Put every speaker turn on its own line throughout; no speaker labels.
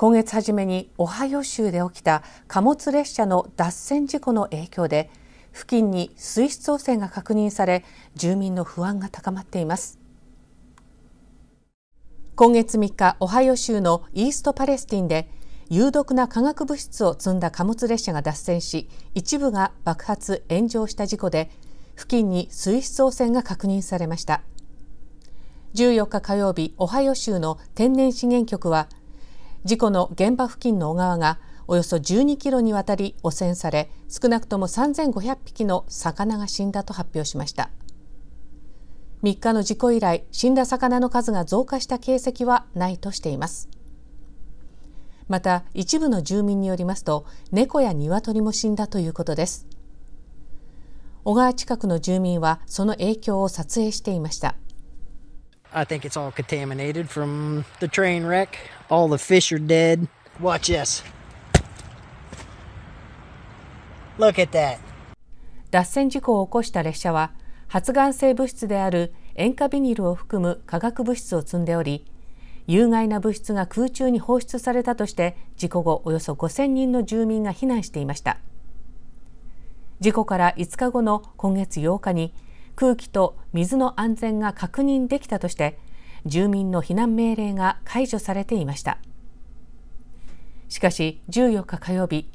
今月初めにオハイオ州で起きた貨物列車の脱線事故の影響で付近に水質汚染が確認され住民の不安が高まっています今月3日オハイオ州のイーストパレスティンで有毒な化学物質を積んだ貨物列車が脱線し一部が爆発炎上した事故で付近に水質汚染が確認されました14日火曜日オハイオ州の天然資源局は事故の現場付近の小川がおよそ12キロにわたり汚染され少なくとも3500匹の魚が死んだと発表しました3日の事故以来死んだ魚の数が増加した形跡はないとしていますまた一部の住民によりますと猫や鶏も死んだということです小川近くの住民はその影響を撮影していました I think it's all contaminated from the train wreck. All the fish are dead. Watch this. Look at that. 脱線事故を起こした列車は発がん性物質である塩化ビニルを含む化学物質を積んでおり有害な物質が空中に放出されたとして事故後およそ5000人の住民が避難していました事故から5日後の今月8日に空気と水の安全が確認できたとして住民の避難命令が解除されていましたしかし14日火曜日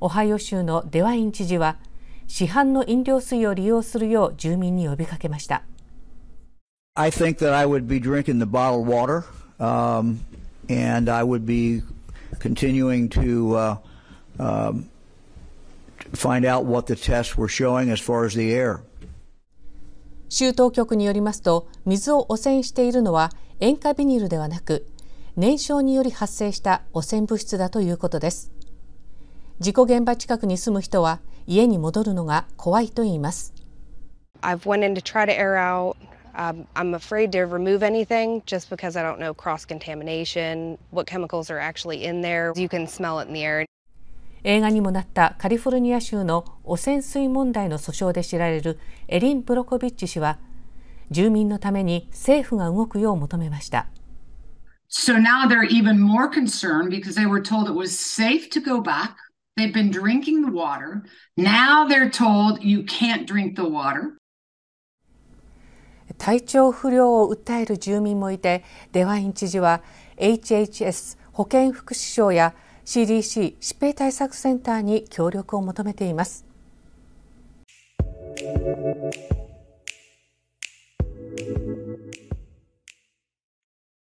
オハイオ州のデワイン知事は市販の飲料水を利用するよう住民に呼びかけました I think that I would be drinking the bottled water um, and I would be continuing to uh, um, find out what the tests were showing as far as the air. 州当局によりますと水を汚染しているのは塩化ビニルではなく燃焼により発生した汚染物質だということです事故現場近くに住む人は家に戻るのが怖いと言います I've went in to try to air out Um, I'm afraid to remove anything just because I don't know cross contamination, what chemicals are actually in there. You can smell it in the air. 映画にもなったカリフォルニア州の汚染水問題の訴訟で知られるエリン・ブロコビッチ氏は住民のために政府が動くよう求めました。So now they're even more concerned because they were told it was safe to go back. They've been drinking the water. Now they're told you can't drink the water. 体調不良を訴える住民もいて、デワイン知事は HHS 保健福祉省や CDC 疾病対策センターに協力を求めています